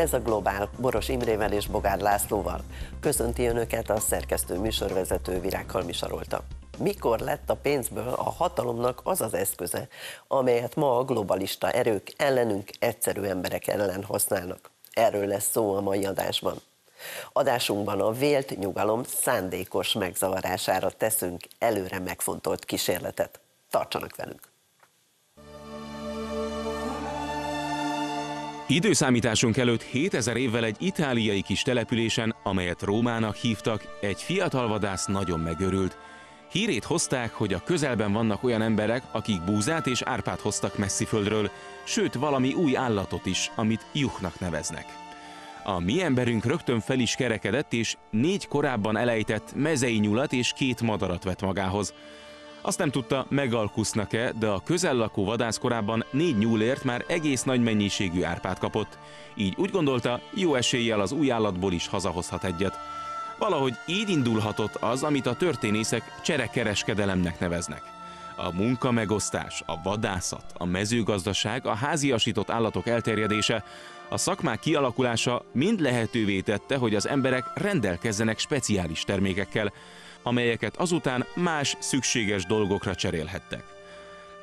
Ez a Globál Boros Imrével és Bogár Lászlóval. Köszönti Önöket a szerkesztő műsorvezető Virág Halmisarolta. Mikor lett a pénzből a hatalomnak az az eszköze, amelyet ma a globalista erők ellenünk egyszerű emberek ellen használnak? Erről lesz szó a mai adásban. Adásunkban a vélt nyugalom szándékos megzavarására teszünk előre megfontolt kísérletet. Tartsanak velünk! Időszámításunk előtt 7000 évvel egy itáliai kis településen, amelyet Rómának hívtak, egy fiatal vadász nagyon megörült. Hírét hozták, hogy a közelben vannak olyan emberek, akik búzát és árpát hoztak messzi földről, sőt valami új állatot is, amit juhnak neveznek. A mi emberünk rögtön fel is kerekedett, és négy korábban elejtett mezei nyulat és két madarat vett magához. Azt nem tudta, megalkusznak-e, de a közellakó vadász korában négy nyúlért már egész nagy mennyiségű árpát kapott. Így úgy gondolta, jó eséllyel az új állatból is hazahozhat egyet. Valahogy így indulhatott az, amit a történészek cserekereskedelemnek neveznek. A munka megosztás, a vadászat, a mezőgazdaság, a háziasított állatok elterjedése, a szakmák kialakulása mind lehetővé tette, hogy az emberek rendelkezzenek speciális termékekkel, amelyeket azután más szükséges dolgokra cserélhettek.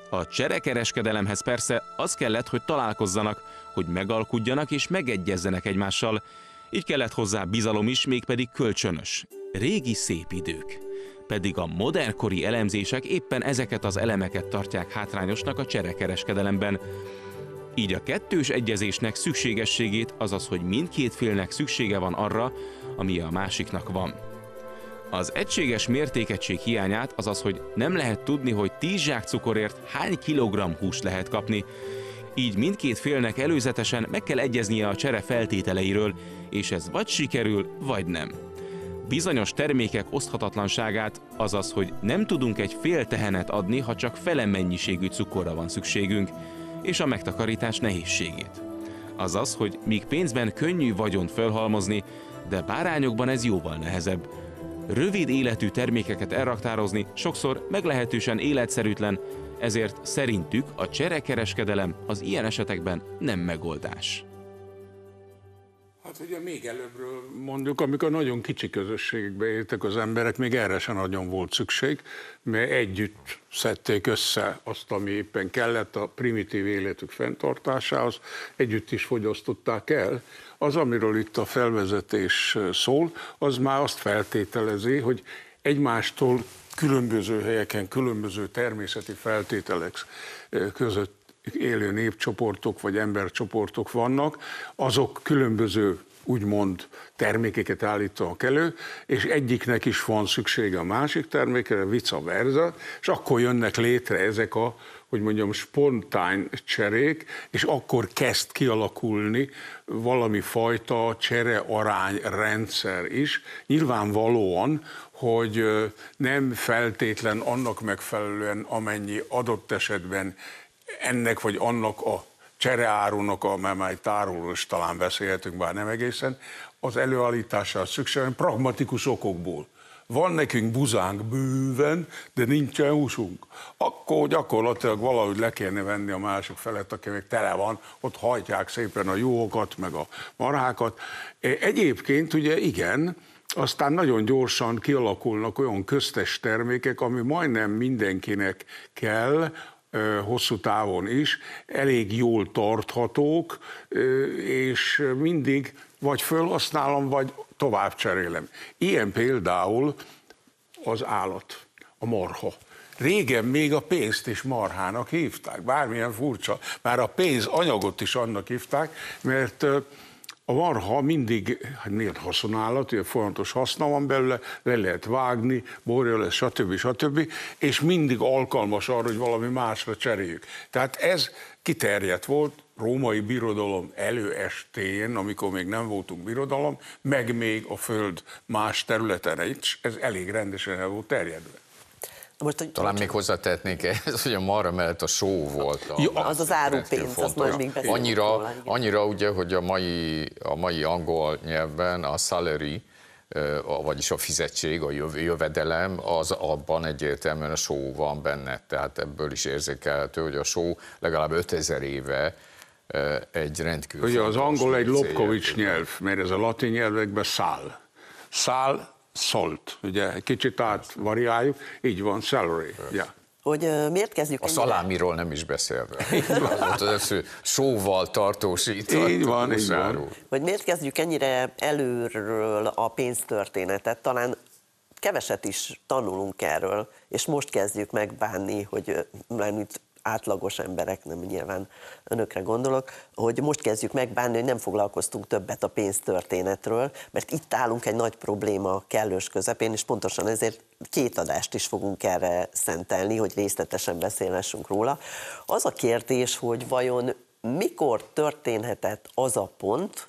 A cserekereskedelemhez persze az kellett, hogy találkozzanak, hogy megalkudjanak és megegyezzenek egymással, így kellett hozzá bizalom is, mégpedig kölcsönös. Régi szép idők. Pedig a modernkori elemzések éppen ezeket az elemeket tartják hátrányosnak a cserekereskedelemben, így a kettős egyezésnek szükségességét, azaz, hogy mindkét félnek szüksége van arra, ami a másiknak van. Az egységes mértékegység hiányát, azaz, hogy nem lehet tudni, hogy 10 zsák cukorért hány kilogramm húst lehet kapni, így mindkét félnek előzetesen meg kell egyeznie a csere feltételeiről, és ez vagy sikerül, vagy nem. Bizonyos termékek oszthatatlanságát, azaz, hogy nem tudunk egy fél tehenet adni, ha csak fele mennyiségű cukorra van szükségünk, és a megtakarítás nehézségét. Azaz, hogy míg pénzben könnyű vagyont felhalmozni, de bárányokban ez jóval nehezebb, rövid életű termékeket elraktározni sokszor meglehetősen életszerűtlen, ezért szerintük a cserekereskedelem az ilyen esetekben nem megoldás. Hát ugye még előbbről mondjuk, amikor nagyon kicsi közösségbe éltek az emberek, még erre sem nagyon volt szükség, mert együtt szedték össze azt, ami éppen kellett a primitív életük fenntartásához, együtt is fogyasztották el, az, amiről itt a felvezetés szól, az már azt feltételezi, hogy egymástól különböző helyeken, különböző természeti feltételek között élő népcsoportok vagy embercsoportok vannak, azok különböző úgymond termékeket állítanak elő, és egyiknek is van szüksége a másik termékre, vice versa, és akkor jönnek létre ezek a hogy mondjam, spontán cserék, és akkor kezd kialakulni valami fajta csere-arány rendszer is. Nyilvánvalóan, hogy nem feltétlen annak megfelelően, amennyi adott esetben ennek vagy annak a csereárónak, amely már tároló, talán beszélhetünk, bár nem egészen, az előállítására szükségesen pragmatikus okokból. Van nekünk buzánk bőven, de nincsen húsunk. Akkor gyakorlatilag valahogy le kéne venni a mások felett, aki még tele van, ott hajtják szépen a jókat, meg a marhákat. E, egyébként ugye igen, aztán nagyon gyorsan kialakulnak olyan köztes termékek, ami majdnem mindenkinek kell, e, hosszú távon is, elég jól tarthatók, e, és mindig vagy fölhasználom, vagy tovább cserélem. Ilyen például az állat, a marha. Régen még a pénzt is marhának hívták, bármilyen furcsa. Már a pénz anyagot is annak hívták, mert a marha mindig hát miért haszonállat, ilyen folyamatos haszna van belőle, le lehet vágni, borja lesz, stb. stb. És mindig alkalmas arra, hogy valami másra cseréljük. Tehát ez kiterjedt volt, római birodalom előestén, amikor még nem voltunk birodalom, meg még a föld más területen is, ez elég rendesen el volt terjedve. Most, hogy Talán még hozzátehetnék ez, hogy a marra mellett a só volt. A ja, az az árupénz, az majd még Annyira, róla, annyira ugye, hogy a mai, a mai angol nyelven a salary, vagyis a fizetség, a jövedelem, az abban egyértelműen a só van benne. Tehát ebből is érzékelhető, hogy a só legalább 5000 éve egy rendkívül... Ugye az angol egy lopkovics nyelv, mert ez a latin nyelvekben szál. Szál, szolt, ugye, egy kicsit átvariáljuk, így van, salary. Yeah hogy miért kezdjük... A szalámiról nem is beszélve. Volt az első sóval tartósít. Így van, így van. Hogy miért kezdjük ennyire előről a pénztörténetet? Talán keveset is tanulunk erről, és most kezdjük megbánni, hogy mert átlagos emberek, nem nyilván önökre gondolok, hogy most kezdjük megbánni, hogy nem foglalkoztunk többet a pénztörténetről, mert itt állunk egy nagy probléma kellős közepén, és pontosan ezért két adást is fogunk erre szentelni, hogy részletesen beszélhessünk róla. Az a kérdés, hogy vajon mikor történhetett az a pont,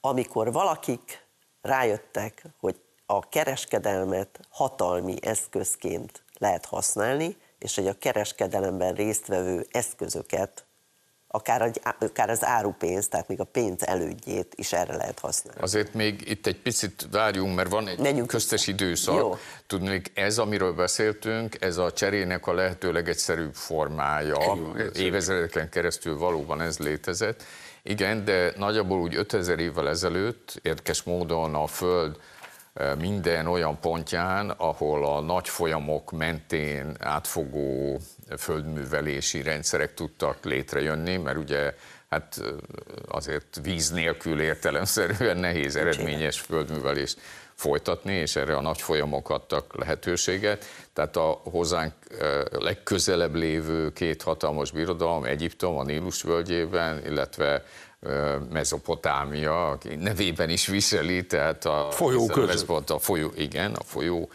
amikor valakik rájöttek, hogy a kereskedelmet hatalmi eszközként lehet használni, és hogy a kereskedelemben résztvevő eszközöket, akár, akár az árupénz, tehát még a pénz elődjét is erre lehet használni. Azért még itt egy picit várjunk, mert van egy Menjünk köztes vissza. időszak. Jó. Tudnék, ez, amiről beszéltünk, ez a cserének a lehető legegyszerűbb formája. Évezredeken keresztül valóban ez létezett. Igen, de nagyjából úgy 5000 évvel ezelőtt, érdekes módon a Föld minden olyan pontján, ahol a nagy folyamok mentén átfogó földművelési rendszerek tudtak létrejönni, mert ugye hát azért víz nélkül értelemszerűen nehéz eredményes földművelést folytatni, és erre a nagy folyamok adtak lehetőséget. Tehát a hozzánk legközelebb lévő két hatalmas birodalom, Egyiptom a Nílus völgyében, illetve Mezopotámia, aki nevében is viseli, tehát a folyó között. A folyó, igen, a folyó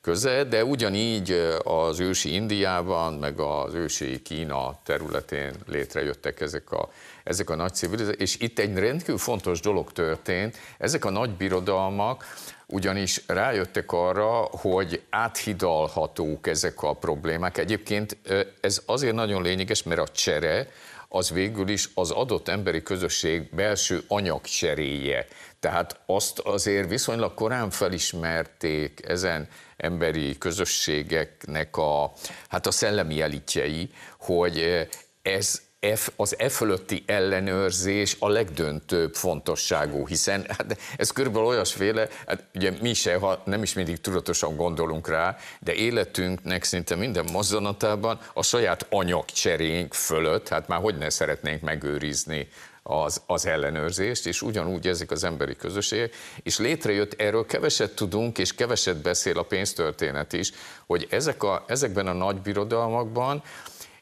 köze, de ugyanígy az ősi Indiában, meg az ősi Kína területén létrejöttek ezek a, ezek a nagy civilizációk, és itt egy rendkívül fontos dolog történt, ezek a nagy birodalmak ugyanis rájöttek arra, hogy áthidalhatók ezek a problémák. Egyébként ez azért nagyon lényeges, mert a csere, az végül is az adott emberi közösség belső anyagcseréje. Tehát azt azért viszonylag korán felismerték ezen emberi közösségeknek a, hát a szellemi elitjei, hogy ez, F, az e fölötti ellenőrzés a legdöntőbb fontosságú, hiszen hát ez körülbelül olyasféle, hát ugye mi se, ha nem is mindig tudatosan gondolunk rá, de életünknek szinte minden mozzanatában a saját anyagcserénk fölött, hát már hogy ne szeretnénk megőrizni az, az ellenőrzést, és ugyanúgy ezek az emberi közösségek, és létrejött erről keveset tudunk, és keveset beszél a pénztörténet is, hogy ezek a, ezekben a nagy birodalmakban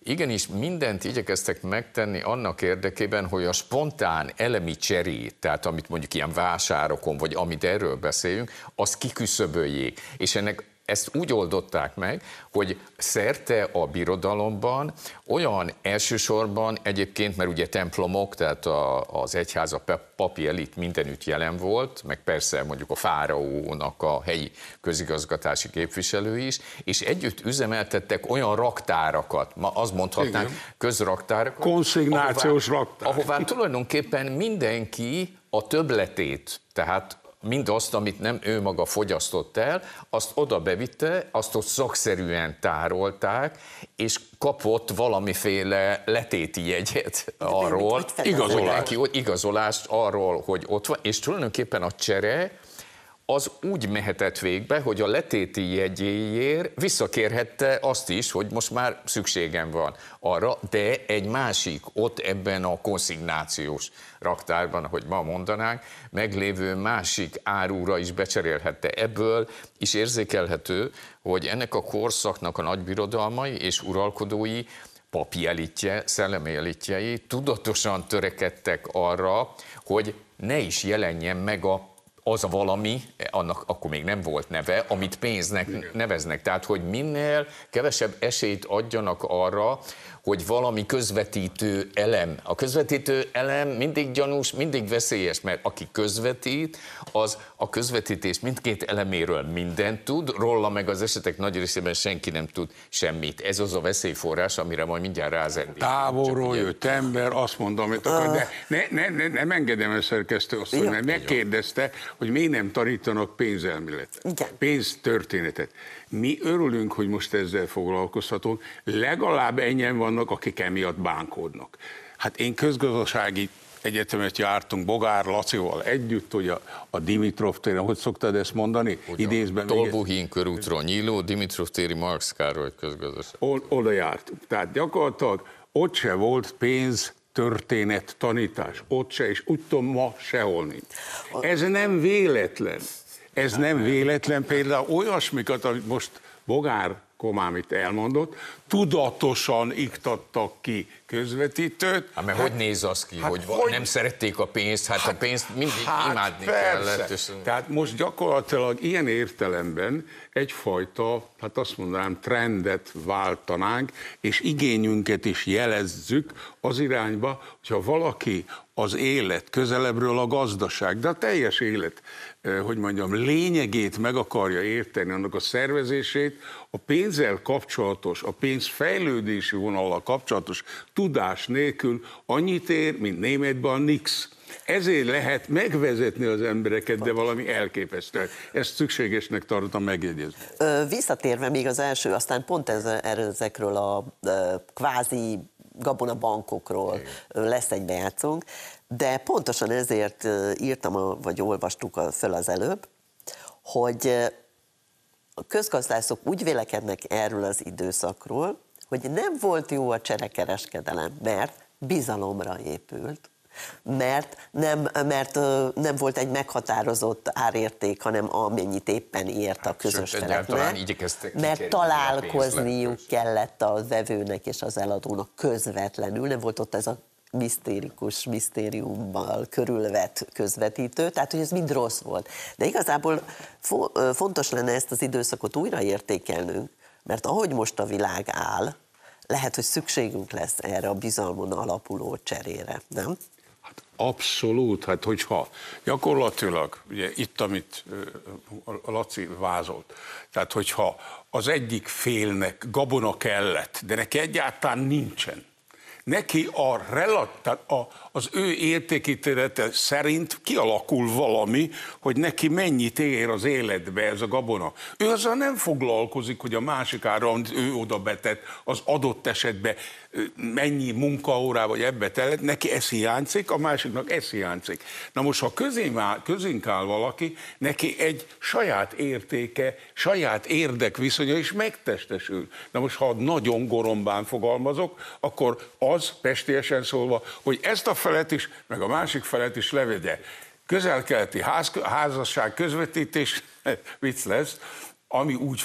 igenis mindent igyekeztek megtenni annak érdekében, hogy a spontán elemi cserét, tehát amit mondjuk ilyen vásárokon, vagy amit erről beszélünk, azt kiküszöböljék. És ennek ezt úgy oldották meg, hogy szerte a birodalomban olyan elsősorban egyébként, mert ugye templomok, tehát a, az egyház, a papi elit mindenütt jelen volt, meg persze mondjuk a fáraónak a helyi közigazgatási képviselő is, és együtt üzemeltettek olyan raktárakat, ma azt mondhatnánk Igen. közraktárakat. Konszignációs ahová, raktár. Ahová tulajdonképpen mindenki a töbletét, tehát mindazt, amit nem ő maga fogyasztott el, azt oda bevitte, azt ott szakszerűen tárolták, és kapott valamiféle letéti jegyet arról, igazolást. igazolást arról, hogy ott van, és tulajdonképpen a csere az úgy mehetett végbe, hogy a letéti jegyéért visszakérhette azt is, hogy most már szükségem van arra, de egy másik, ott ebben a konszignációs raktárban, hogy ma mondanánk, meglévő másik árúra is becserélhette. Ebből is érzékelhető, hogy ennek a korszaknak a nagybirodalmai és uralkodói papjelitje, szellemjelitjei szellemi tudatosan törekedtek arra, hogy ne is jelenjen meg a az a valami, annak akkor még nem volt neve, amit pénznek neveznek. Tehát, hogy minél kevesebb esélyt adjanak arra, hogy valami közvetítő elem. A közvetítő elem mindig gyanús, mindig veszélyes, mert aki közvetít, az a közvetítés mindkét eleméről mindent tud, róla meg az esetek nagy részében senki nem tud semmit. Ez az a veszélyforrás, amire majd mindjárt rázendít. Távolról jött ember, azt mondom, amit akar, ah. de ne, ne, ne, nem engedem a szerkesztő azt, hogy megkérdezte, hogy miért nem tanítanak pénzelméletet, pénztörténetet. Mi örülünk, hogy most ezzel foglalkozhatunk. Legalább ennyien vannak, akik emiatt bánkódnak. Hát én közgazdasági egyetemet jártunk Bogár Lacival együtt, hogy a, a Dimitrov téren, hogy szoktad ezt mondani? Ugyan, Idézben Tolbuhin körútról nyíló, Dimitrov téri Marx Károly közgazdaság. O, oda jártunk. Tehát gyakorlatilag ott se volt pénz történet tanítás, ott se, és úgy tudom, ma sehol nincs. Ez nem véletlen. Ez nem véletlen például olyasmikat, amit most Bogár Komám itt elmondott, tudatosan iktattak ki közvetítőt. Há, mert hát, hogy néz az ki, hát, hogy, hogy nem szerették a pénzt, hát, hát a pénzt mindig hát imádni persze. kellett. És... Tehát most gyakorlatilag ilyen értelemben egyfajta, hát azt mondanám, trendet váltanánk, és igényünket is jelezzük az irányba, hogyha valaki az élet közelebbről a gazdaság, de a teljes élet hogy mondjam, lényegét meg akarja érteni, annak a szervezését, a pénzzel kapcsolatos, a pénz fejlődési vonallal kapcsolatos tudás nélkül annyit ér, mint németben a nix. Ezért lehet megvezetni az embereket, de valami elképesztő. Ezt szükségesnek tartottam megjegyezni. Visszatérve még az első, aztán pont ez, ezekről a kvázi gabonabankokról lesz egy bejátszónk. De pontosan ezért írtam, a, vagy olvastuk a, föl az előbb, hogy a közgazdászok úgy vélekednek erről az időszakról, hogy nem volt jó a cserekereskedelem, mert bizalomra épült mert nem, mert nem volt egy meghatározott árérték, hanem amennyit éppen ért hát, a közös sőt, mert találkozniuk kellett a vevőnek és az eladónak közvetlenül, nem volt ott ez a misztérikus misztériummal körülvet közvetítő, tehát hogy ez mind rossz volt. De igazából fo- fontos lenne ezt az időszakot újraértékelnünk, mert ahogy most a világ áll, lehet, hogy szükségünk lesz erre a bizalmon alapuló cserére, nem? Hát abszolút, hát hogyha gyakorlatilag, ugye itt, amit Laci vázolt, tehát hogyha az egyik félnek gabona kellett, de neki egyáltalán nincsen, neki a relat, a, az ő értékítélete szerint kialakul valami, hogy neki mennyit ér az életbe ez a gabona. Ő azzal nem foglalkozik, hogy a másik ára, amit ő oda betett, az adott esetben mennyi munkaórá vagy ebbe telett, neki ez hiányzik, a másiknak ez hiányzik. Na most, ha közén áll, közénk áll valaki, neki egy saját értéke, saját érdekviszonya is megtestesül. Na most, ha nagyon gorombán fogalmazok, akkor az, pestiesen szólva, hogy ezt a felet is, meg a másik felet is levegye. Közel-keleti ház, házasság közvetítés, vicc lesz, ami úgy,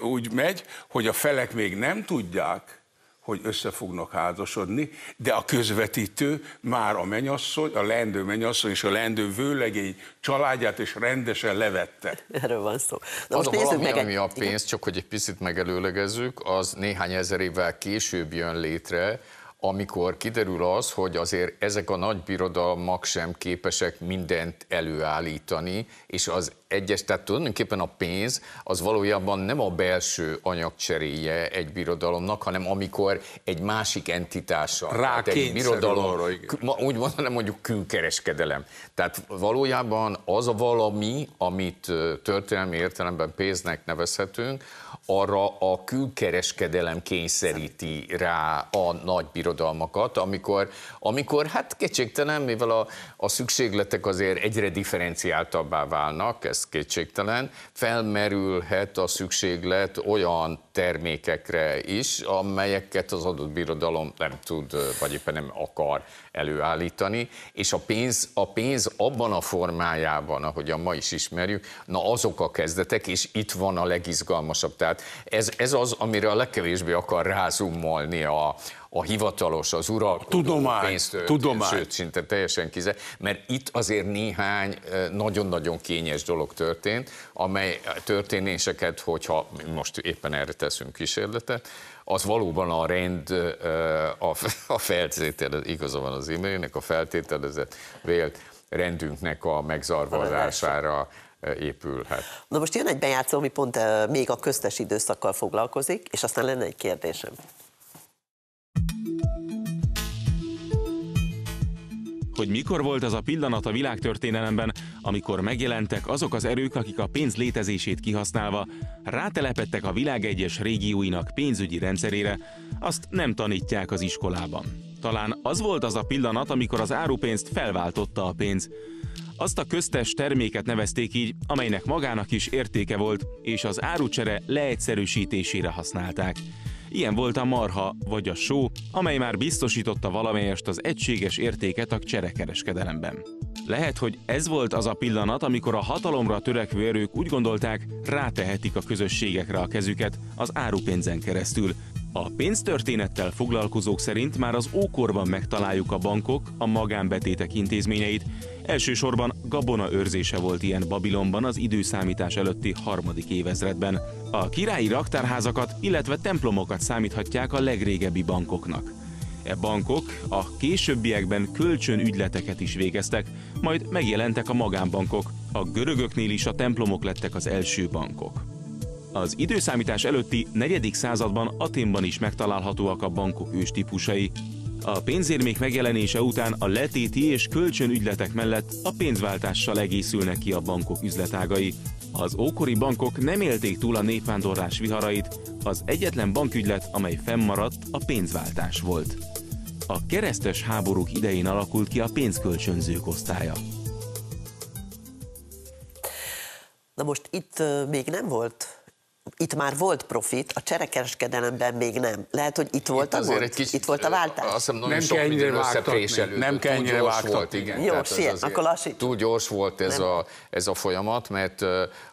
úgy megy, hogy a felek még nem tudják, hogy össze fognak házasodni, de a közvetítő már a menyasszony, a lendő menyasszony és a lendő vőlegény családját és rendesen levette. Erről van szó. Na az most a valami, meg ami a pénz, Igen. csak hogy egy picit megelőlegezzük, az néhány ezer évvel később jön létre, amikor kiderül az, hogy azért ezek a nagy birodalmak sem képesek mindent előállítani, és az egyes, tehát tulajdonképpen a pénz az valójában nem a belső anyagcseréje egy birodalomnak, hanem amikor egy másik entitással. Rá egy birodalom, arra, úgy mondanám mondjuk külkereskedelem. Tehát valójában az a valami, amit történelmi értelemben pénznek nevezhetünk, arra a külkereskedelem kényszeríti rá a nagy birodalmakat, amikor, amikor hát kétségtelen, mivel a, a szükségletek azért egyre differenciáltabbá válnak, ez kétségtelen. Felmerülhet a szükséglet olyan termékekre is, amelyeket az adott birodalom nem tud, vagy éppen nem akar előállítani, és a pénz, a pénz abban a formájában, ahogyan ma is ismerjük, na azok a kezdetek, és itt van a legizgalmasabb. Tehát ez, ez az, amire a legkevésbé akar rázumolni a, a hivatalos, az uralkodó a tudomány, pénztől, tudomány. sőt, szinte teljesen kize, mert itt azért néhány nagyon-nagyon kényes dolog történt, amely történéseket, hogyha most éppen erre teszünk kísérletet, az valóban a rend, a feltétel, igaza van az e a feltételezett vélt rendünknek a megzavarására épülhet. Na most jön egy bejátszó, ami pont még a köztes időszakkal foglalkozik, és aztán lenne egy kérdésem. hogy mikor volt az a pillanat a világtörténelemben, amikor megjelentek azok az erők, akik a pénz létezését kihasználva rátelepettek a világ egyes régióinak pénzügyi rendszerére, azt nem tanítják az iskolában. Talán az volt az a pillanat, amikor az árupénzt felváltotta a pénz. Azt a köztes terméket nevezték így, amelynek magának is értéke volt, és az árucsere leegyszerűsítésére használták. Ilyen volt a marha vagy a só, amely már biztosította valamelyest az egységes értéket a cserekereskedelemben. Lehet, hogy ez volt az a pillanat, amikor a hatalomra törekvő erők úgy gondolták, rátehetik a közösségekre a kezüket az árupénzen keresztül, a pénztörténettel foglalkozók szerint már az ókorban megtaláljuk a bankok, a magánbetétek intézményeit. Elsősorban gabona őrzése volt ilyen Babilonban az időszámítás előtti harmadik évezredben. A királyi raktárházakat, illetve templomokat számíthatják a legrégebbi bankoknak. E bankok a későbbiekben kölcsönügyleteket is végeztek, majd megjelentek a magánbankok, a görögöknél is a templomok lettek az első bankok. Az időszámítás előtti 4. században Aténban is megtalálhatóak a bankok ős típusai. A pénzérmék megjelenése után a letéti és kölcsönügyletek mellett a pénzváltással egészülnek ki a bankok üzletágai. Az ókori bankok nem élték túl a népvándorlás viharait, az egyetlen bankügylet, amely fennmaradt, a pénzváltás volt. A keresztes háborúk idején alakult ki a pénzkölcsönzők osztálya. Na most itt még nem volt itt már volt profit, a cserekereskedelemben még nem. Lehet, hogy itt volt itt a gond, egy kis, itt volt a váltás. Azt hiszem, nagyon nem sok minden összepréselődött. Nem kell ennyire volt, igen. Jó, tehát sien, akkor lassít. Túl gyors volt ez a, ez a folyamat, mert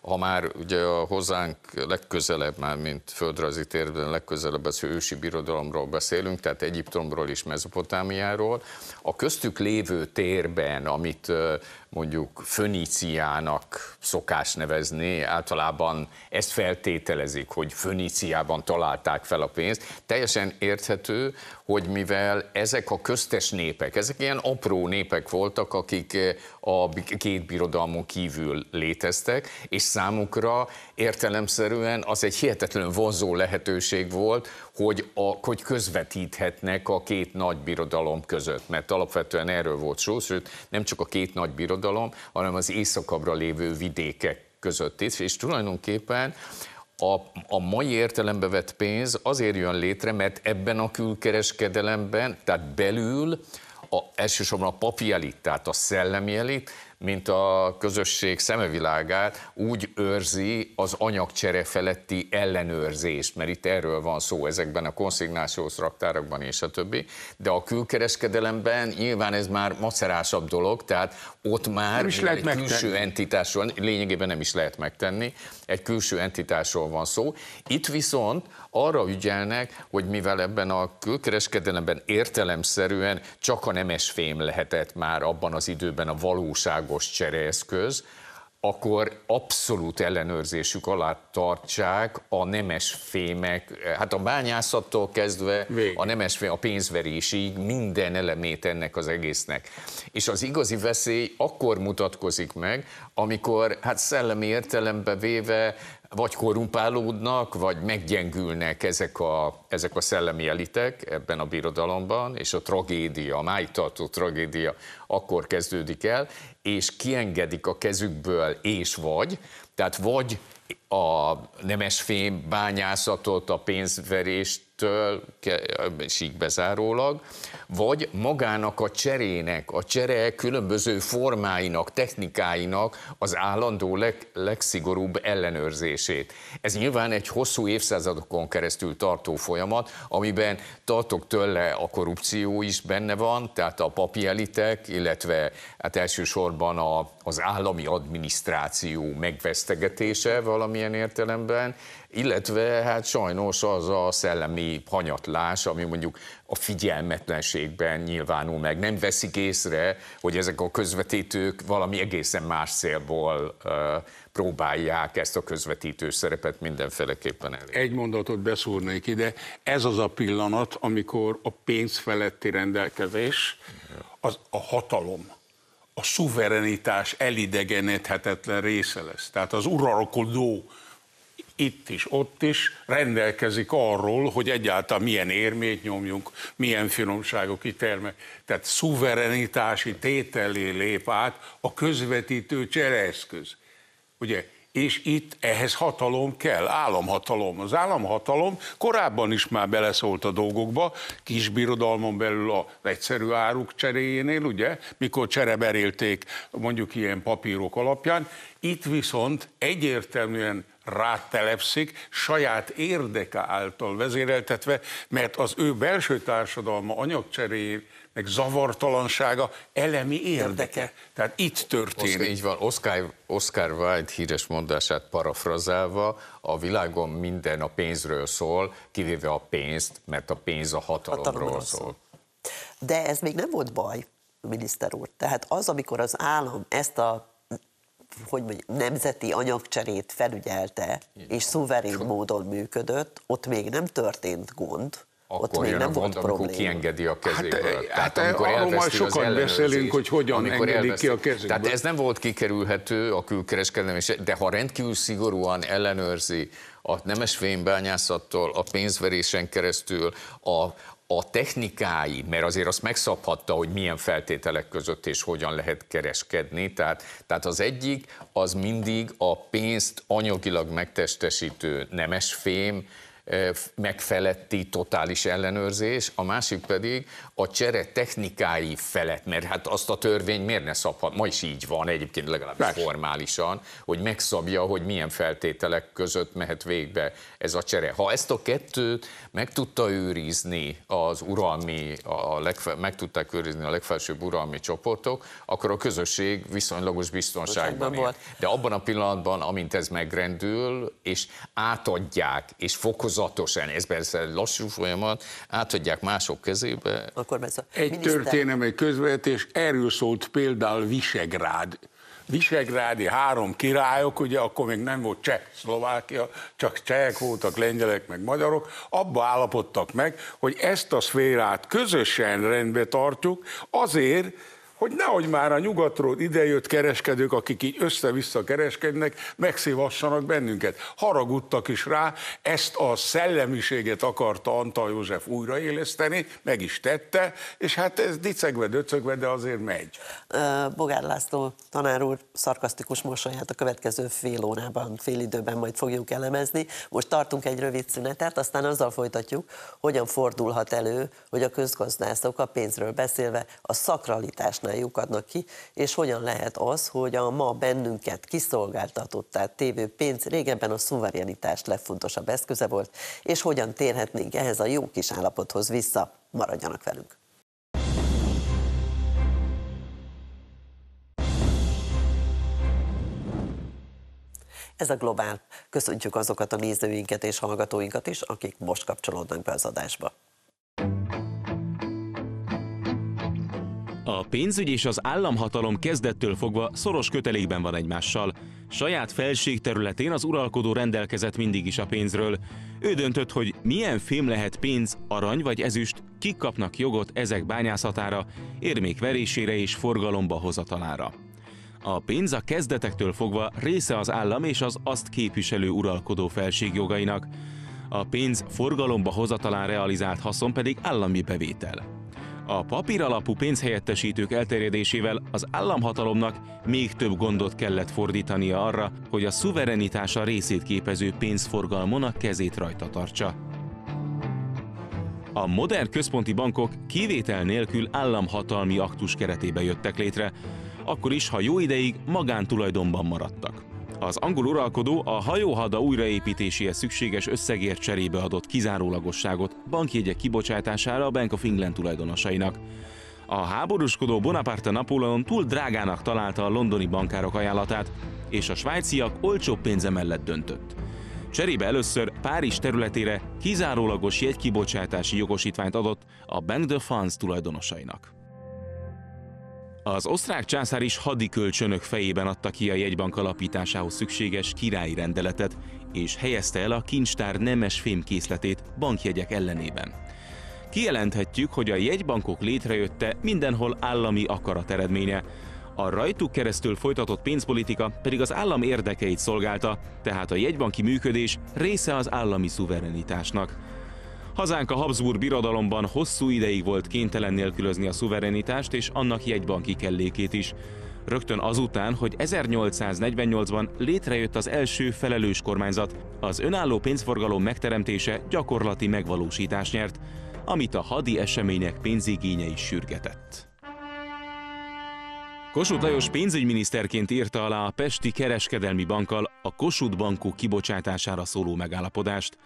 ha már ugye a hozzánk legközelebb, már mint földrajzi térben legközelebb az ősi birodalomról beszélünk, tehát Egyiptomról és Mezopotámiáról, a köztük lévő térben, amit mondjuk Föníciának szokás nevezni, általában ezt feltételezik, hogy Föníciában találták fel a pénzt. Teljesen érthető, hogy mivel ezek a köztes népek, ezek ilyen apró népek voltak, akik eh, a két birodalmon kívül léteztek, és számukra értelemszerűen az egy hihetetlen vonzó lehetőség volt, hogy, a, hogy közvetíthetnek a két nagy birodalom között, mert alapvetően erről volt szó, sőt nem csak a két nagy birodalom, hanem az északabbra lévő vidékek között is, és tulajdonképpen a, a mai értelembe vett pénz azért jön létre, mert ebben a külkereskedelemben, tehát belül a, elsősorban a papielit, tehát a szellemi elit, mint a közösség szemevilágát, úgy őrzi az anyagcsere feletti ellenőrzést, mert itt erről van szó ezekben a konszignációs raktárakban és a többi, de a külkereskedelemben nyilván ez már macerásabb dolog, tehát ott már nem is lehet egy megtenni. külső entitásról, lényegében nem is lehet megtenni, egy külső entitásról van szó. Itt viszont arra ügyelnek, hogy mivel ebben a külkereskedelemben értelemszerűen csak a nemes fém lehetett már abban az időben a valóságos csereeszköz, akkor abszolút ellenőrzésük alá tartsák a nemes fémek, hát a bányászattól kezdve Végül. a nemes fém, a pénzverésig minden elemét ennek az egésznek. És az igazi veszély akkor mutatkozik meg, amikor hát szellemi értelembe véve vagy korumpálódnak, vagy meggyengülnek ezek a, ezek a szellemi elitek ebben a birodalomban, és a tragédia, a máig tartó tragédia akkor kezdődik el, és kiengedik a kezükből és vagy, tehát vagy a nemesfém bányászatot a pénzveréstől, sík bezárólag, vagy magának a cserének, a csere különböző formáinak, technikáinak az állandó leg, legszigorúbb ellenőrzését. Ez nyilván egy hosszú évszázadokon keresztül tartó folyamat, amiben tartok tőle a korrupció is benne van, tehát a papielitek, illetve hát elsősorban a, az állami adminisztráció megvesztegetése valami valamilyen értelemben, illetve hát sajnos az a szellemi hanyatlás, ami mondjuk a figyelmetlenségben nyilvánul meg. Nem veszik észre, hogy ezek a közvetítők valami egészen más célból próbálják ezt a közvetítő szerepet mindenféleképpen elérni. Egy mondatot beszúrnék ide. Ez az a pillanat, amikor a pénz feletti rendelkezés, az a hatalom a szuverenitás elidegenedhetetlen része lesz. Tehát az uralkodó itt is, ott is rendelkezik arról, hogy egyáltalán milyen érmét nyomjunk, milyen finomságok kitermek. Tehát szuverenitási tételé lép át a közvetítő csereszköz. Ugye és itt ehhez hatalom kell, államhatalom. Az államhatalom korábban is már beleszólt a dolgokba, kisbirodalmon belül a egyszerű áruk cseréjénél, ugye, mikor csereberélték mondjuk ilyen papírok alapján, itt viszont egyértelműen rátelepszik, saját érdeke által vezéreltetve, mert az ő belső társadalma anyagcseré meg zavartalansága elemi érdeke. Tehát itt történik. Oszkár, így van, Oscar, Oscar Wilde híres mondását parafrazálva, a világon minden a pénzről szól, kivéve a pénzt, mert a pénz a hatalomról, hatalomról szól. De ez még nem volt baj, miniszter úr. Tehát az, amikor az állam ezt a hogy mondjam, nemzeti anyagcserét felügyelte, Igen. és szuverén módon működött, ott még nem történt gond, akkor ott még jön nem a gond, volt probléma. kiengedi a hát, kezéből. Hát, tehát, hát eh, amikor arról már sokan beszélünk, hogy hogyan engedik elveszti. ki a kezéből. Tehát ez nem volt kikerülhető a külkereskedelem, de ha rendkívül szigorúan ellenőrzi a fénybányászattól, a pénzverésen keresztül, a, a technikái, mert azért azt megszabhatta, hogy milyen feltételek között és hogyan lehet kereskedni, tehát, tehát az egyik az mindig a pénzt anyagilag megtestesítő nemes fém, megfeletti totális ellenőrzés, a másik pedig a csere technikái felett, mert hát azt a törvény miért ne szabhat, ma is így van egyébként legalábbis Más. formálisan, hogy megszabja, hogy milyen feltételek között mehet végbe ez a csere. Ha ezt a kettőt meg tudta őrizni az uralmi, a legfel, meg tudták őrizni a legfelsőbb uralmi csoportok, akkor a közösség viszonylagos biztonságban volt. De abban a pillanatban, amint ez megrendül, és átadják, és fokozatlanul fokozatosan, ez persze lassú folyamat, átadják mások kezébe. Akkor ez a Egy miniszter... történelmi közvetés, erről szólt például Visegrád. Visegrádi három királyok, ugye akkor még nem volt cseh, Szlovákia, csak csehek voltak, lengyelek, meg magyarok, abba állapodtak meg, hogy ezt a szférát közösen rendbe tartjuk, azért, hogy nehogy már a nyugatról idejött kereskedők, akik így össze-vissza kereskednek, megszívassanak bennünket. Haragudtak is rá, ezt a szellemiséget akarta Antal József újraéleszteni, meg is tette, és hát ez dicegve, döcögve, de azért megy. Bogár László tanár úr szarkasztikus mosolyát a következő fél órában, fél időben majd fogjuk elemezni. Most tartunk egy rövid szünetet, aztán azzal folytatjuk, hogyan fordulhat elő, hogy a közgazdászok a pénzről beszélve a szakralitásnak partnerei lyukadnak ki, és hogyan lehet az, hogy a ma bennünket kiszolgáltatott tehát tévő pénz régebben a szuverenitás legfontosabb eszköze volt, és hogyan térhetnénk ehhez a jó kis állapothoz vissza. Maradjanak velünk! Ez a Globál. Köszöntjük azokat a nézőinket és hallgatóinkat is, akik most kapcsolódnak be az adásba. A pénzügy és az államhatalom kezdettől fogva szoros kötelékben van egymással. Saját felség területén az uralkodó rendelkezett mindig is a pénzről. Ő döntött, hogy milyen fém lehet pénz, arany vagy ezüst, kik kapnak jogot ezek bányászatára, érmék verésére és forgalomba hozatalára. A pénz a kezdetektől fogva része az állam és az azt képviselő uralkodó felség jogainak. A pénz forgalomba hozatalán realizált haszon pedig állami bevétel. A papíralapú pénzhelyettesítők elterjedésével az államhatalomnak még több gondot kellett fordítania arra, hogy a szuverenitása részét képező pénzforgalmon kezét rajta tartsa. A modern központi bankok kivétel nélkül államhatalmi aktus keretébe jöttek létre, akkor is, ha jó ideig magántulajdonban maradtak. Az angol uralkodó a hajóhada újraépítéséhez szükséges összegért cserébe adott kizárólagosságot bankjegyek kibocsátására a Bank of England tulajdonosainak. A háborúskodó Bonaparte Napóleon túl drágának találta a londoni bankárok ajánlatát, és a svájciak olcsó pénze mellett döntött. Cserébe először Párizs területére kizárólagos jegykibocsátási jogosítványt adott a Bank de France tulajdonosainak. Az osztrák császár is kölcsönök fejében adta ki a jegybank alapításához szükséges királyi rendeletet, és helyezte el a kincstár nemes fémkészletét bankjegyek ellenében. Kijelenthetjük, hogy a jegybankok létrejötte mindenhol állami akarat eredménye, a rajtuk keresztül folytatott pénzpolitika pedig az állam érdekeit szolgálta, tehát a jegybanki működés része az állami szuverenitásnak. Hazánk a Habsburg birodalomban hosszú ideig volt kénytelen nélkülözni a szuverenitást és annak jegybanki kellékét is. Rögtön azután, hogy 1848-ban létrejött az első felelős kormányzat, az önálló pénzforgalom megteremtése gyakorlati megvalósítás nyert, amit a hadi események pénzigénye is sürgetett. Kossuth Lajos pénzügyminiszterként írta alá a Pesti Kereskedelmi Bankkal a Kossuth Bankú kibocsátására szóló megállapodást.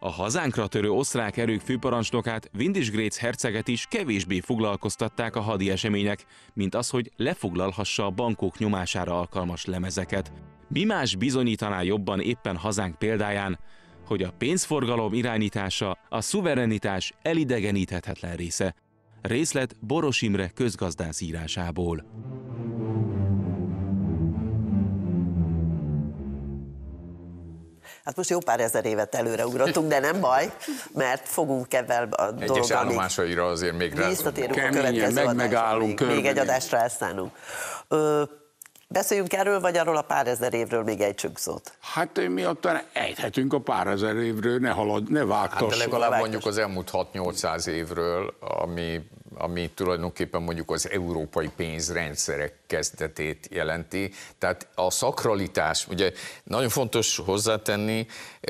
A hazánkra törő osztrák erők főparancsnokát, Windisgrétz herceget is kevésbé foglalkoztatták a hadi események, mint az, hogy lefoglalhassa a bankok nyomására alkalmas lemezeket. Mi más bizonyítaná jobban éppen hazánk példáján, hogy a pénzforgalom irányítása a szuverenitás elidegeníthetetlen része. Részlet Boros Imre közgazdász írásából. Hát most jó pár ezer évet előre ugrottunk, de nem baj, mert fogunk ebben a dolgokat. Egyes állomásaira azért még rá. Visszatérünk a következő meg, adásra, még, még egy adásra elszállunk. Ö, Beszéljünk erről, vagy arról a pár ezer évről még egy szót? Hát eh, mi ott ejthetünk a pár ezer évről, ne halad, ne vágtassuk. Hát de legalább vágtass. mondjuk az elmúlt 6-800 évről, ami, ami tulajdonképpen mondjuk az európai pénzrendszerek kezdetét jelenti. Tehát a szakralitás, ugye nagyon fontos hozzátenni,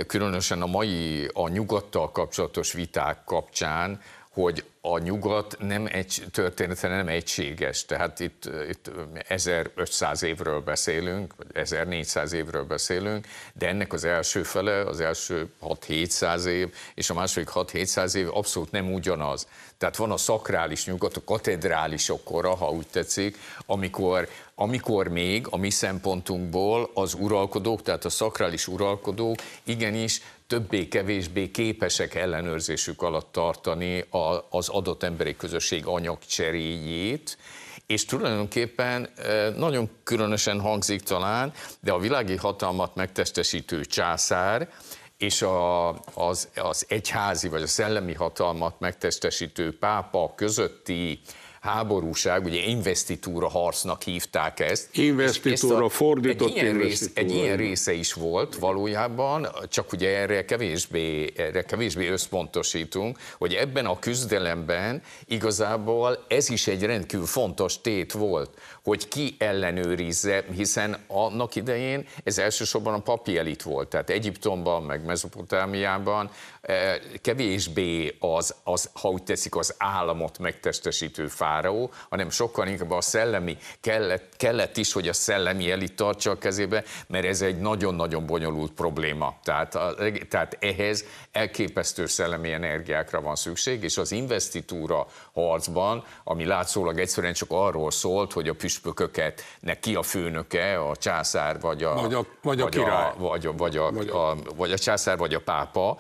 különösen a mai a nyugattal kapcsolatos viták kapcsán, hogy a nyugat nem egy, története nem egységes, tehát itt, itt 1500 évről beszélünk, vagy 1400 évről beszélünk, de ennek az első fele, az első 6-700 év, és a második 6-700 év abszolút nem ugyanaz. Tehát van a szakrális nyugat, a katedrális okora, ha úgy tetszik, amikor, amikor még a mi szempontunkból az uralkodók, tehát a szakrális uralkodók igenis többé-kevésbé képesek ellenőrzésük alatt tartani a, az adott emberi közösség anyagcseréjét, és tulajdonképpen nagyon különösen hangzik talán, de a világi hatalmat megtestesítő császár és a, az, az egyházi vagy a szellemi hatalmat megtestesítő pápa közötti háborúság, ugye investitúra harcnak hívták ezt. Investitúra, ezt a, fordított egy ilyen, rész, egy ilyen része is volt valójában, csak ugye erre kevésbé, erre kevésbé összpontosítunk, hogy ebben a küzdelemben igazából ez is egy rendkívül fontos tét volt, hogy ki ellenőrizze, hiszen annak idején ez elsősorban a papi elit volt, tehát Egyiptomban, meg Mezopotámiában Eh, kevésbé az, az, ha úgy teszik, az államot megtestesítő fáraó, hanem sokkal inkább a szellemi kellett, kellett is, hogy a szellemi elit tartsa a kezébe, mert ez egy nagyon-nagyon bonyolult probléma. Tehát, a, tehát ehhez elképesztő szellemi energiákra van szükség, és az investitúra harcban, ami látszólag egyszerűen csak arról szólt, hogy a püspököket, ne ki a főnöke, a császár vagy a, vagy a, vagy a, vagy király. A, vagy, a, vagy, a, vagy, a, vagy a császár vagy a pápa,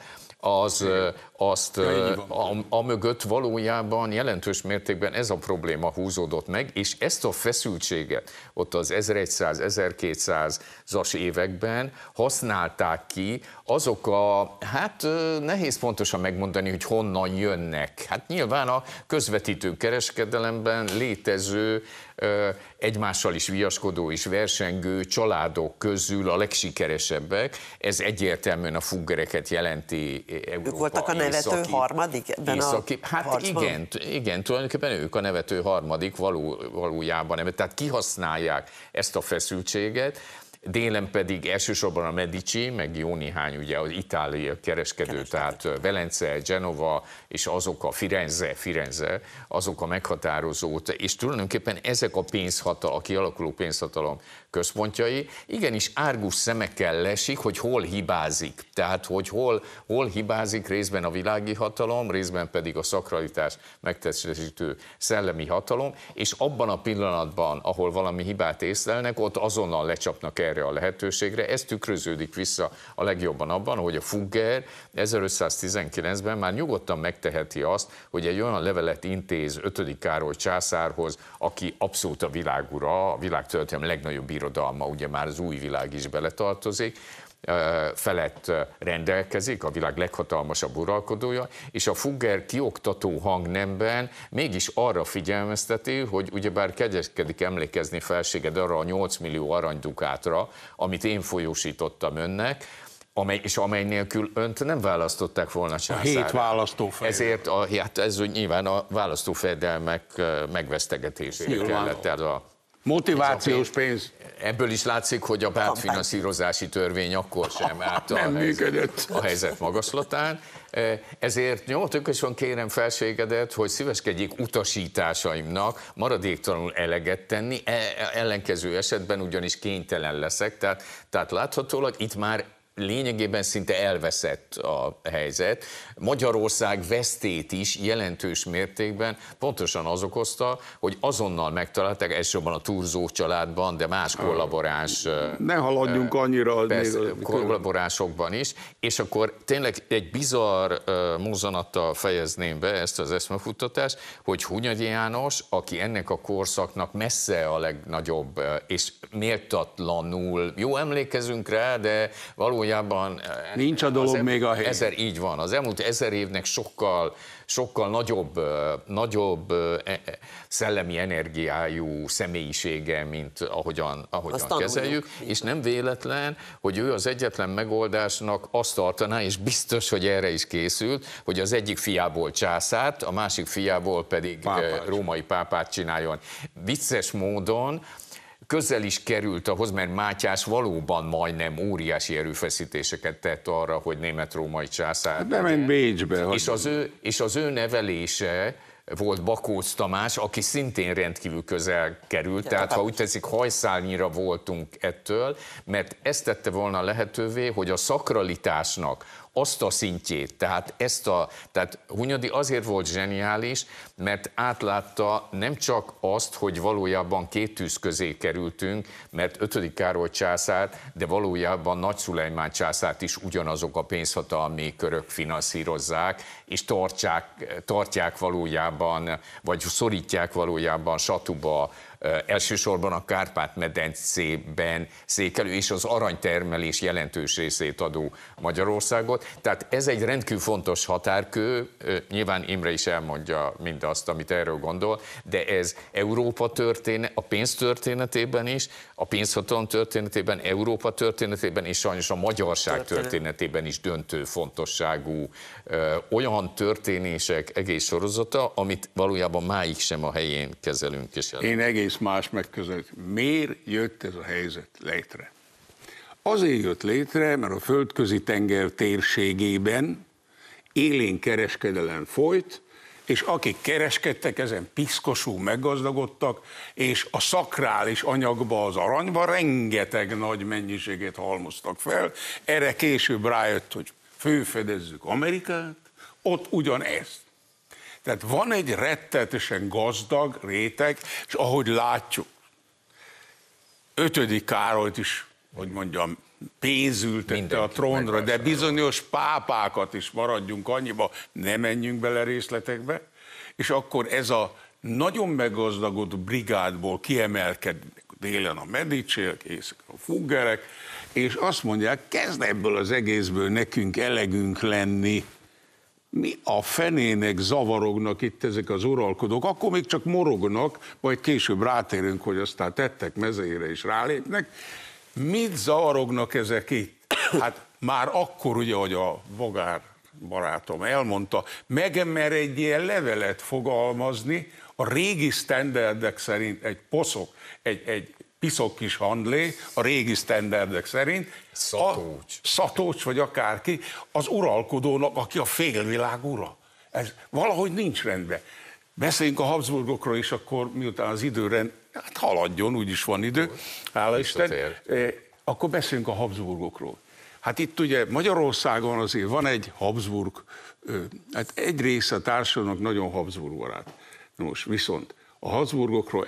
哦，是。azt ja, a, a mögött valójában jelentős mértékben ez a probléma húzódott meg, és ezt a feszültséget ott az 1100-1200-as években használták ki azok a, hát nehéz pontosan megmondani, hogy honnan jönnek. Hát nyilván a közvetítő kereskedelemben létező egymással is viaskodó és versengő családok közül a legsikeresebbek, ez egyértelműen a fuggereket jelenti Európa ők voltak a nevető harmadik ebben északi, a Hát igen, igen, tulajdonképpen ők a nevető harmadik való, valójában. Tehát kihasználják ezt a feszültséget, délen pedig elsősorban a Medici, meg jó néhány ugye az itália kereskedő, kereskedő. tehát Velence, Genova, és azok a Firenze, Firenze, azok a meghatározót, és tulajdonképpen ezek a pénzhatalom, a kialakuló pénzhatalom központjai, igenis árgus szemekkel lesik, hogy hol hibázik. Tehát, hogy hol, hol hibázik részben a világi hatalom, részben pedig a szakralitás megtestesítő szellemi hatalom, és abban a pillanatban, ahol valami hibát észlelnek, ott azonnal lecsapnak erre a lehetőségre. Ez tükröződik vissza a legjobban abban, hogy a Fugger 1519-ben már nyugodtan megtestesítő megteheti azt, hogy egy olyan levelet intéz 5. Károly császárhoz, aki abszolút a világura, a világtörténelem legnagyobb irodalma, ugye már az új világ is beletartozik, felett rendelkezik, a világ leghatalmasabb uralkodója, és a Fugger kioktató hangnemben mégis arra figyelmezteti, hogy ugyebár kegyeskedik emlékezni felséged arra a 8 millió aranydukátra, amit én folyósítottam önnek, amely, és amely nélkül önt nem választották volna császárra. A hét választófejedelem. Ezért a, hát ez nyilván a választófejedelmek megvesztegetésére kellett ez a Motivációs pénz. Ebből is látszik, hogy a pártfinanszírozási törvény akkor sem állt a, helyzet, a helyzet magaslatán. Ezért hát nyomatékosan kérem felségedet, hogy szíveskedjék utasításaimnak maradéktalanul eleget tenni, e, e, ellenkező esetben ugyanis kénytelen leszek. Tehát, tehát láthatólag itt már lényegében szinte elveszett a helyzet. Magyarország vesztét is jelentős mértékben pontosan az okozta, hogy azonnal megtalálták, elsősorban a Turzó családban, de más ah. kollaboráns... Ne haladjunk annyira... Persze, még, kollaborásokban is, és akkor tényleg egy bizarr mozanattal fejezném be ezt az eszmefuttatást, hogy Hunyadi János, aki ennek a korszaknak messze a legnagyobb, és méltatlanul, jó emlékezünk rá, de valójában valójában... Eh, Nincs a dolog még a hely. Ezer, így van. Az elmúlt ezer évnek sokkal, sokkal nagyobb, eh, nagyobb eh, szellemi energiájú személyisége, mint ahogyan, ahogyan kezeljük, és nem véletlen, hogy ő az egyetlen megoldásnak azt tartaná, és biztos, hogy erre is készült, hogy az egyik fiából császárt, a másik fiából pedig Pápács. római pápát csináljon. Vicces módon közel is került ahhoz, mert Mátyás valóban majdnem óriási erőfeszítéseket tett arra, hogy német-római császár. De hát menj Bécsbe. És az, ő, és az ő nevelése volt Bakóc Tamás, aki szintén rendkívül közel került, tehát ha hát- úgy tetszik, hajszálnyira voltunk ettől, mert ezt tette volna lehetővé, hogy a szakralitásnak, azt a szintjét, tehát ezt a, tehát Hunyadi azért volt zseniális, mert átlátta nem csak azt, hogy valójában két tűz közé kerültünk, mert 5. Károly császár, de valójában Nagy Szulejmán császárt is ugyanazok a pénzhatalmi körök finanszírozzák, és tartják, tartják valójában, vagy szorítják valójában satuba elsősorban a Kárpát-medencében székelő és az aranytermelés jelentős részét adó Magyarországot. Tehát ez egy rendkívül fontos határkő, nyilván Imre is elmondja mindazt, amit erről gondol, de ez Európa történet, a pénz történetében is, a pénzhatalom történetében, Európa történetében és sajnos a magyarság történetében is döntő fontosságú olyan történések egész sorozata, amit valójában máig sem a helyén kezelünk. És Én egész egész más megközelítés. Miért jött ez a helyzet létre? Azért jött létre, mert a földközi tenger térségében élén kereskedelem folyt, és akik kereskedtek, ezen piszkosú meggazdagodtak, és a szakrális anyagba, az aranyba rengeteg nagy mennyiséget halmoztak fel. Erre később rájött, hogy főfedezzük Amerikát, ott ugyanezt tehát van egy rettetesen gazdag réteg, és ahogy látjuk, ötödik Károlyt is, hogy mondjam, pénzültette Mindenki a trónra, de bizonyos pápákat is maradjunk annyiba, ne menjünk bele részletekbe, és akkor ez a nagyon meggazdagodott brigádból kiemelkednek délen a medicsék, észak a fuggerek, és azt mondják, kezd ebből az egészből nekünk elegünk lenni, mi a fenének zavarognak itt ezek az uralkodók, akkor még csak morognak, majd később rátérünk, hogy aztán tettek mezeire és rálépnek. Mit zavarognak ezek itt? Hát már akkor ugye, hogy a Bogár barátom elmondta, megemer egy ilyen levelet fogalmazni, a régi standardek szerint egy poszok, egy, egy piszok kis handlé, a régi sztenderdek szerint. Szatócs. A szatócs vagy akárki, az uralkodónak, aki a félvilág ura. Ez valahogy nincs rendben. Beszéljünk a Habsburgokról, és akkor miután az időrend, hát haladjon, úgyis van idő, hála Isten, eh, akkor beszéljünk a Habsburgokról. Hát itt ugye Magyarországon azért van egy Habsburg, hát egy része a társadalomnak nagyon Habsburg barát. Most viszont a Habsburgokról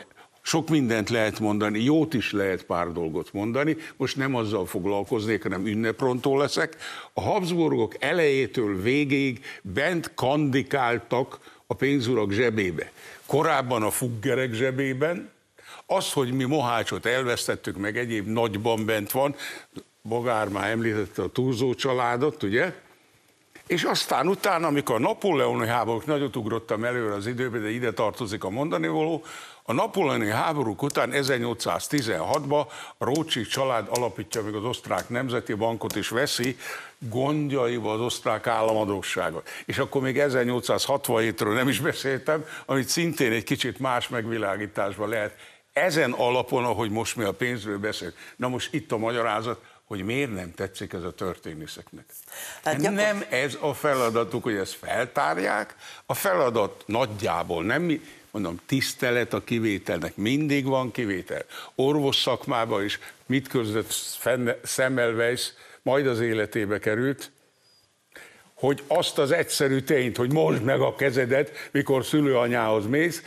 sok mindent lehet mondani, jót is lehet pár dolgot mondani, most nem azzal foglalkoznék, hanem ünneprontó leszek. A Habsburgok elejétől végéig bent kandikáltak a pénzurak zsebébe. Korábban a fuggerek zsebében, az, hogy mi Mohácsot elvesztettük, meg egyéb nagyban bent van, Bogár már említette a túlzó családot, ugye? És aztán utána, amikor a napóleoni háborúk nagyot ugrottam előre az időbe, de ide tartozik a mondani való, a napoloni háborúk után 1816-ban a Rócsi család alapítja meg az osztrák nemzeti bankot, és veszi gondjaiba az osztrák államadóságot. És akkor még 1867-ről nem is beszéltem, amit szintén egy kicsit más megvilágításban lehet. Ezen alapon, ahogy most mi a pénzről beszélünk, na most itt a magyarázat, hogy miért nem tetszik ez a történészeknek. Hát gyakor... Nem ez a feladatuk, hogy ezt feltárják. A feladat nagyjából nem mi, mondom, tisztelet a kivételnek, mindig van kivétel. Orvos szakmában is mit között Semmelweis majd az életébe került, hogy azt az egyszerű tényt, hogy mondd meg a kezedet, mikor szülőanyához mész,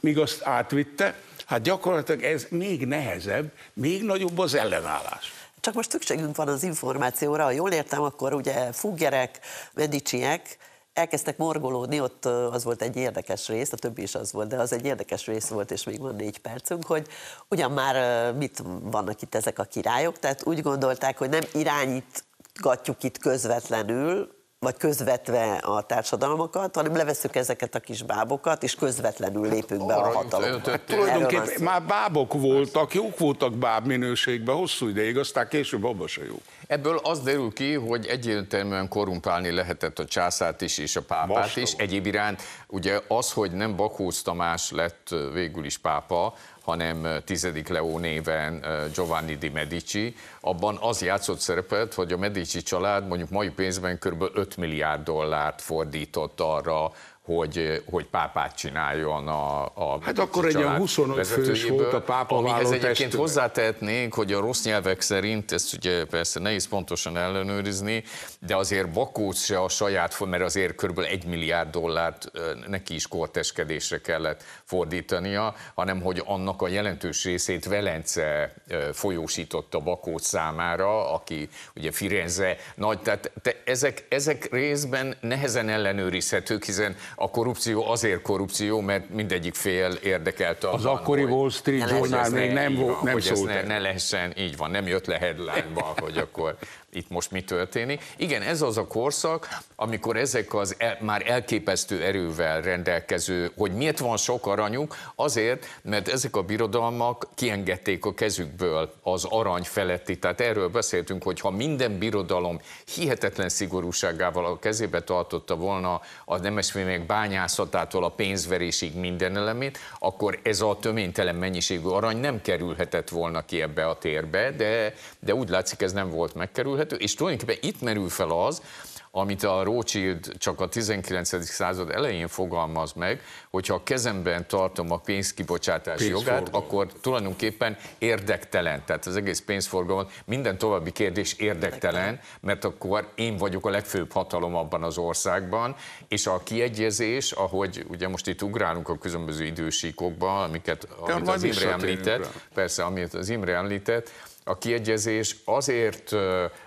míg azt átvitte, hát gyakorlatilag ez még nehezebb, még nagyobb az ellenállás. Csak most szükségünk van az információra, ha jól értem, akkor ugye fuggerek, mediciek, elkezdtek morgolódni, ott az volt egy érdekes rész, a többi is az volt, de az egy érdekes rész volt, és még van négy percünk, hogy ugyan már mit vannak itt ezek a királyok, tehát úgy gondolták, hogy nem irányítgatjuk itt közvetlenül, vagy közvetve a társadalmakat, hanem levesszük ezeket a kis bábokat, és közvetlenül lépünk be Arra a hatalomba. Hát, tulajdonképpen már bábok voltak, jók voltak báb minőségben hosszú ideig, aztán később abba se jók. Ebből az derül ki, hogy egyértelműen korumpálni lehetett a császát is és a pápát Most is. Egyéb iránt ugye az, hogy nem Bakósz Tamás lett végül is pápa, hanem tizedik Leó néven Giovanni di Medici, abban az játszott szerepet, hogy a Medici család mondjuk mai pénzben kb. 5 milliárd dollárt fordított arra, hogy, hogy pápát csináljon a, a Hát akkor egy olyan 25 fős volt a pápa Amihez egyébként hozzátehetnénk, hogy a rossz nyelvek szerint, ezt ugye persze nehéz pontosan ellenőrizni, de azért Bakóc se a saját, mert azért kb. 1 milliárd dollárt neki is korteskedésre kellett fordítania, hanem hogy annak a jelentős részét Velence folyósította Bakóc számára, aki ugye Firenze nagy, tehát te, ezek, ezek részben nehezen ellenőrizhetők, hiszen a korrupció azért korrupció, mert mindegyik fél érdekelt Az akkori hogy, Wall Street Journal még nem, volt, nem szólt. Ne, ne lehessen, így van, nem jött le headline hogy akkor itt most mi történik. Igen, ez az a korszak, amikor ezek az el, már elképesztő erővel rendelkező, hogy miért van sok aranyuk, azért, mert ezek a birodalmak kiengedték a kezükből az arany feletti. Tehát erről beszéltünk, hogy ha minden birodalom hihetetlen szigorúságával a kezébe tartotta volna a nemesfémek bányászatától a pénzverésig minden elemét, akkor ez a töménytelen mennyiségű arany nem kerülhetett volna ki ebbe a térbe, de, de úgy látszik ez nem volt megkerül elkerülhető, és tulajdonképpen itt merül fel az, amit a Rothschild csak a 19. század elején fogalmaz meg, hogyha a kezemben tartom a pénzkibocsátás Pénzforgó. jogát, akkor tulajdonképpen érdektelen. Tehát az egész pénzforgalom, minden további kérdés érdektelen, mert akkor én vagyok a legfőbb hatalom abban az országban, és a kiegyezés, ahogy ugye most itt ugrálunk a különböző idősíkokba, amiket amit az Imre említett, persze, amit az Imre említett, a kiegyezés azért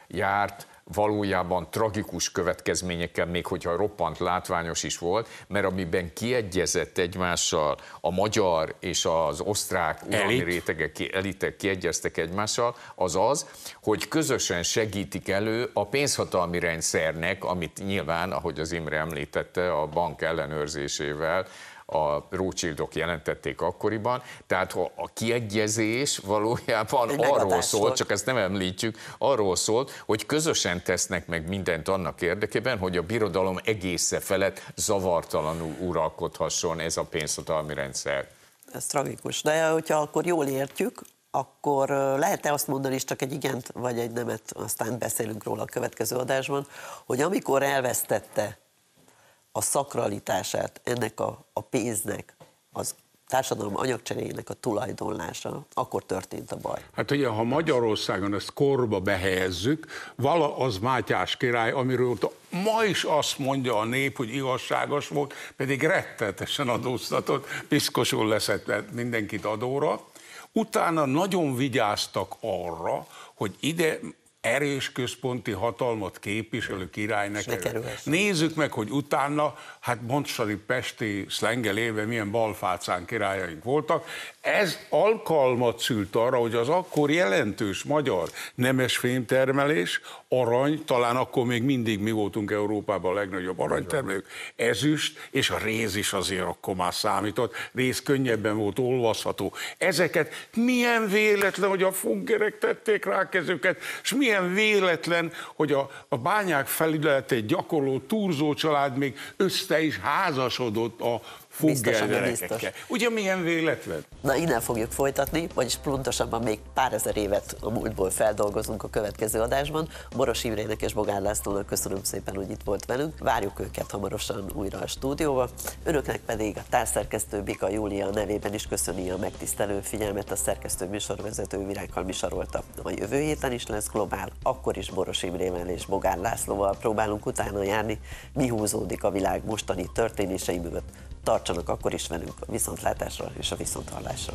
járt valójában tragikus következményekkel, még hogyha roppant látványos is volt, mert amiben kiegyezett egymással a magyar és az osztrák Elit. rétegek, elitek kiegyeztek egymással, az az, hogy közösen segítik elő a pénzhatalmi rendszernek, amit nyilván, ahogy az Imre említette, a bank ellenőrzésével a Rothschildok jelentették akkoriban, tehát a kiegyezés valójában Egy arról szólt, csak ezt nem említjük, arról szólt, hogy közösen tesznek meg mindent annak érdekében, hogy a birodalom egésze felett zavartalanul uralkodhasson ez a pénzhatalmi rendszer. Ez tragikus, de hogyha akkor jól értjük, akkor lehet-e azt mondani, is csak egy igent vagy egy nemet, aztán beszélünk róla a következő adásban, hogy amikor elvesztette a szakralitását ennek a, a pénznek, az társadalom anyagcseréjének a tulajdonlása, akkor történt a baj. Hát ugye, ha Magyarországon ezt korba behelyezzük, vala az Mátyás király, amiről ma is azt mondja a nép, hogy igazságos volt, pedig rettetesen adóztatott, piszkosul leszett mindenkit adóra. Utána nagyon vigyáztak arra, hogy ide erős központi hatalmat képviselő királynek Nézzük meg, hogy utána, hát Montsari Pesti szlengel éve milyen balfácán királyaink voltak. Ez alkalmat szült arra, hogy az akkor jelentős magyar nemes fémtermelés, arany, talán akkor még mindig mi voltunk Európában a legnagyobb aranytermelők, ezüst, és a réz is azért akkor már számított, rész könnyebben volt olvasható. Ezeket milyen véletlen, hogy a fungerek tették rá kezüket, és milyen milyen véletlen, hogy a, a bányák felületét gyakorló turzó család még össze is házasodott a Biztos, ami biztos. Ugye milyen véletlen? Na, innen fogjuk folytatni, vagyis pontosabban még pár ezer évet a múltból feldolgozunk a következő adásban. Boros Imrének és Bogár Lászlónak köszönöm szépen, hogy itt volt velünk. Várjuk őket hamarosan újra a stúdióba. Önöknek pedig a társzerkesztő Bika Júlia nevében is köszöni a megtisztelő figyelmet a szerkesztő műsorvezető Virággal Misarolta. A jövő héten is lesz globál, akkor is Boros Imrével és Bogár Lászlóval próbálunk utána járni, mi húzódik a világ mostani történései mögött tartsanak akkor is velünk a viszontlátásra és a viszonthallásra.